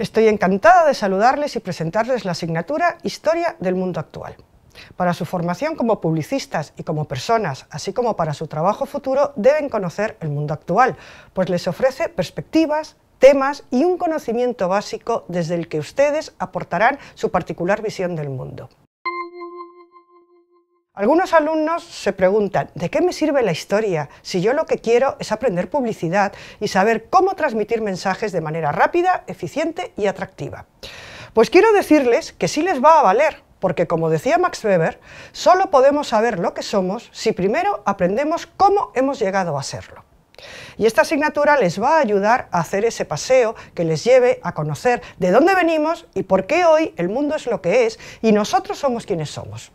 Estoy encantada de saludarles y presentarles la asignatura Historia del Mundo Actual. Para su formación como publicistas y como personas, así como para su trabajo futuro, deben conocer el mundo actual, pues les ofrece perspectivas, temas y un conocimiento básico desde el que ustedes aportarán su particular visión del mundo. Algunos alumnos se preguntan, ¿de qué me sirve la historia si yo lo que quiero es aprender publicidad y saber cómo transmitir mensajes de manera rápida, eficiente y atractiva? Pues quiero decirles que sí les va a valer, porque como decía Max Weber, solo podemos saber lo que somos si primero aprendemos cómo hemos llegado a serlo. Y esta asignatura les va a ayudar a hacer ese paseo que les lleve a conocer de dónde venimos y por qué hoy el mundo es lo que es y nosotros somos quienes somos.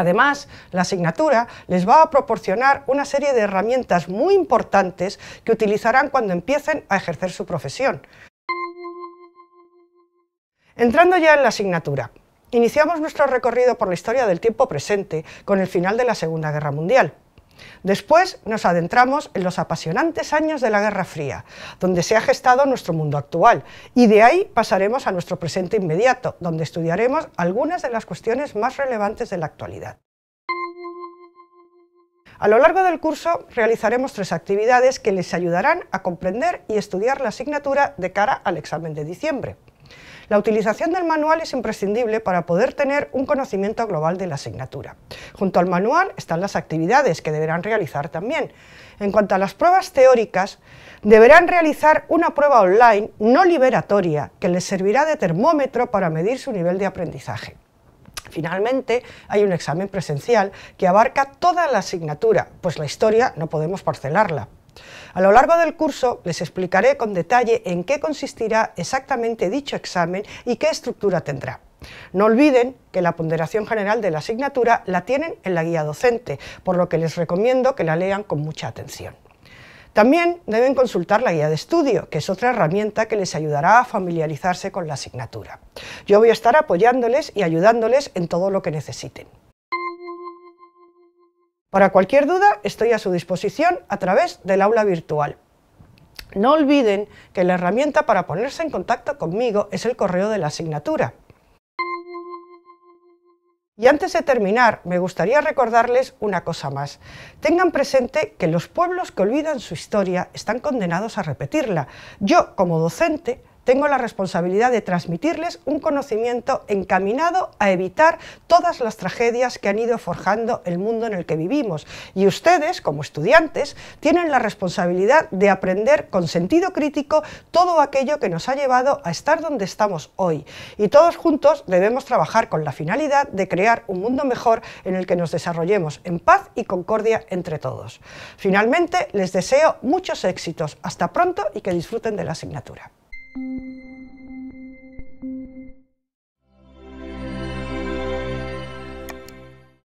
Además, la asignatura les va a proporcionar una serie de herramientas muy importantes que utilizarán cuando empiecen a ejercer su profesión. Entrando ya en la asignatura, iniciamos nuestro recorrido por la historia del tiempo presente con el final de la Segunda Guerra Mundial. Después nos adentramos en los apasionantes años de la Guerra Fría, donde se ha gestado nuestro mundo actual, y de ahí pasaremos a nuestro presente inmediato, donde estudiaremos algunas de las cuestiones más relevantes de la actualidad. A lo largo del curso realizaremos tres actividades que les ayudarán a comprender y estudiar la asignatura de cara al examen de diciembre. La utilización del manual es imprescindible para poder tener un conocimiento global de la asignatura. Junto al manual están las actividades que deberán realizar también. En cuanto a las pruebas teóricas, deberán realizar una prueba online no liberatoria que les servirá de termómetro para medir su nivel de aprendizaje. Finalmente, hay un examen presencial que abarca toda la asignatura, pues la historia no podemos parcelarla. A lo largo del curso les explicaré con detalle en qué consistirá exactamente dicho examen y qué estructura tendrá. No olviden que la ponderación general de la asignatura la tienen en la guía docente, por lo que les recomiendo que la lean con mucha atención. También deben consultar la guía de estudio, que es otra herramienta que les ayudará a familiarizarse con la asignatura. Yo voy a estar apoyándoles y ayudándoles en todo lo que necesiten. Para cualquier duda estoy a su disposición a través del aula virtual. No olviden que la herramienta para ponerse en contacto conmigo es el correo de la asignatura. Y antes de terminar, me gustaría recordarles una cosa más. Tengan presente que los pueblos que olvidan su historia están condenados a repetirla. Yo, como docente, tengo la responsabilidad de transmitirles un conocimiento encaminado a evitar todas las tragedias que han ido forjando el mundo en el que vivimos. Y ustedes, como estudiantes, tienen la responsabilidad de aprender con sentido crítico todo aquello que nos ha llevado a estar donde estamos hoy. Y todos juntos debemos trabajar con la finalidad de crear un mundo mejor en el que nos desarrollemos en paz y concordia entre todos. Finalmente, les deseo muchos éxitos. Hasta pronto y que disfruten de la asignatura.